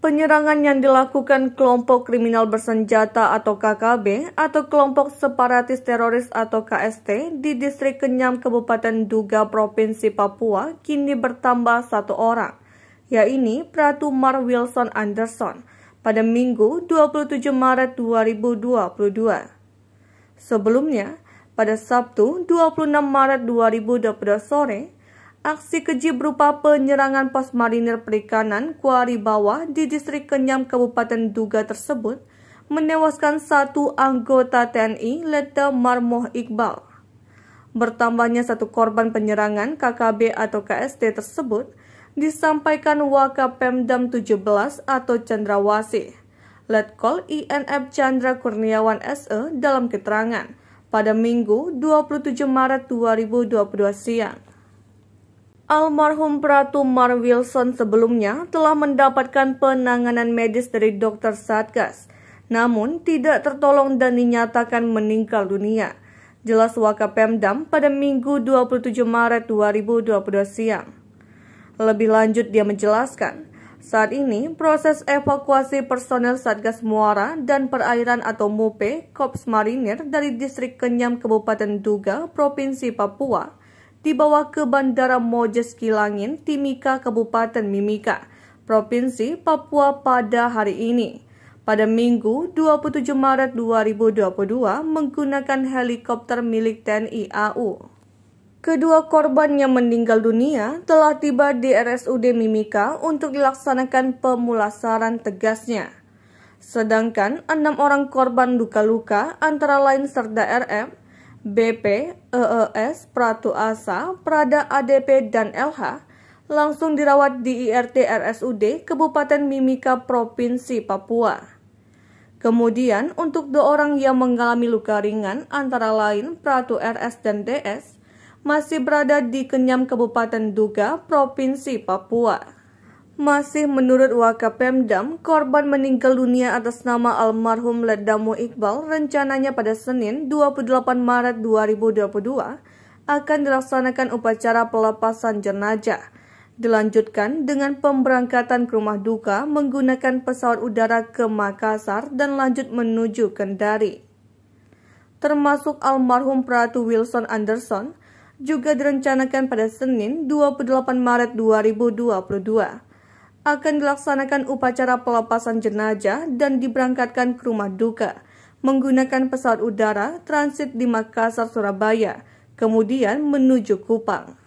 Penyerangan yang dilakukan kelompok kriminal bersenjata atau KKB atau kelompok separatis teroris atau KST di distrik Kenyam Kabupaten Duga Provinsi Papua kini bertambah satu orang, yaitu Pratu Mar Wilson Anderson pada Minggu 27 Maret 2022. Sebelumnya, pada Sabtu 26 Maret 2022 sore, Aksi keji berupa penyerangan pos marinir perikanan Kuari Bawah di distrik Kenyam Kabupaten Duga tersebut menewaskan satu anggota TNI Letda Marmoh Iqbal. Bertambahnya satu korban penyerangan KKB atau KST tersebut disampaikan Wakapemdam 17 atau Cendrawasih, Letkol INF Chandra Kurniawan SE dalam keterangan pada Minggu 27 Maret 2022 siang. Almarhum Pratu Mar Wilson sebelumnya telah mendapatkan penanganan medis dari dokter Satgas, namun tidak tertolong dan dinyatakan meninggal dunia. Jelas Wakapemdam pada Minggu 27 Maret 2022 siang. Lebih lanjut dia menjelaskan, saat ini, proses evakuasi personel Satgas Muara dan Perairan atau MUPE, Kops Marinir dari Distrik Kenyam Kabupaten Duga, Provinsi Papua, dibawa ke Bandara Mojes Kilangin, Timika, Kabupaten Mimika, Provinsi Papua pada hari ini. Pada Minggu 27 Maret 2022 menggunakan helikopter milik TNI AU. Kedua korban yang meninggal dunia telah tiba di RSUD Mimika untuk dilaksanakan pemulasaran tegasnya. Sedangkan enam orang korban luka-luka antara lain Serda RM, BP, EES, Pratu Asa, Prada ADP, dan LH langsung dirawat di IRT RSUD Kabupaten Mimika Provinsi Papua. Kemudian, untuk dua orang yang mengalami luka ringan antara lain Pratu RS dan DS, masih berada di Kenyam Kabupaten Duga, Provinsi Papua. Masih menurut Wakapemdam, korban meninggal dunia atas nama almarhum Ledamu Iqbal rencananya pada Senin 28 Maret 2022 akan dilaksanakan upacara pelepasan jenazah. Dilanjutkan dengan pemberangkatan ke rumah duka menggunakan pesawat udara ke Makassar dan lanjut menuju Kendari. Termasuk almarhum Pratu Wilson Anderson juga direncanakan pada Senin 28 Maret 2022 akan dilaksanakan upacara pelepasan jenazah dan diberangkatkan ke rumah duka menggunakan pesawat udara transit di Makassar, Surabaya, kemudian menuju Kupang.